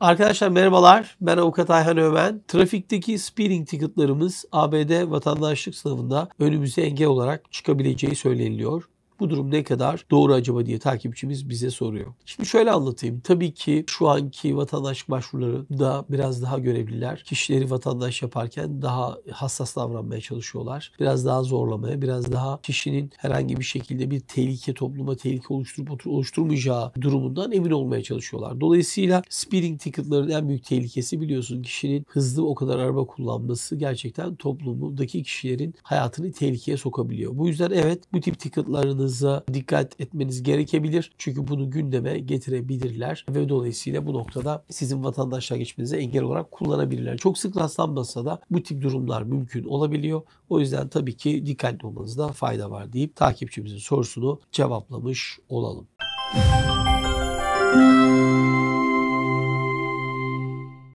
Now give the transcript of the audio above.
Arkadaşlar merhabalar. Ben Avukat Ayhan Ömen. Trafikteki speeding ticketlarımız ABD vatandaşlık sınavında önümüze engel olarak çıkabileceği söyleniliyor. Bu durum ne kadar doğru acaba diye takipçimiz bize soruyor. Şimdi şöyle anlatayım. Tabii ki şu anki vatandaş başvuruları da biraz daha görevliler. Kişileri vatandaş yaparken daha hassas davranmaya çalışıyorlar. Biraz daha zorlamaya, biraz daha kişinin herhangi bir şekilde bir tehlike, topluma tehlike oluşturup oluşturmayacağı durumundan emin olmaya çalışıyorlar. Dolayısıyla speeding ticketların en büyük tehlikesi biliyorsun kişinin hızlı o kadar araba kullanması gerçekten toplumdaki kişilerin hayatını tehlikeye sokabiliyor. Bu yüzden evet bu tip ticketlarını sağlığınıza dikkat etmeniz gerekebilir. Çünkü bunu gündeme getirebilirler ve dolayısıyla bu noktada sizin vatandaşlığa geçmenize engel olarak kullanabilirler. Çok sık rastlanmasa da bu tip durumlar mümkün olabiliyor. O yüzden tabii ki dikkatli olmanızda fayda var deyip takipçimizin sorusunu cevaplamış olalım. Müzik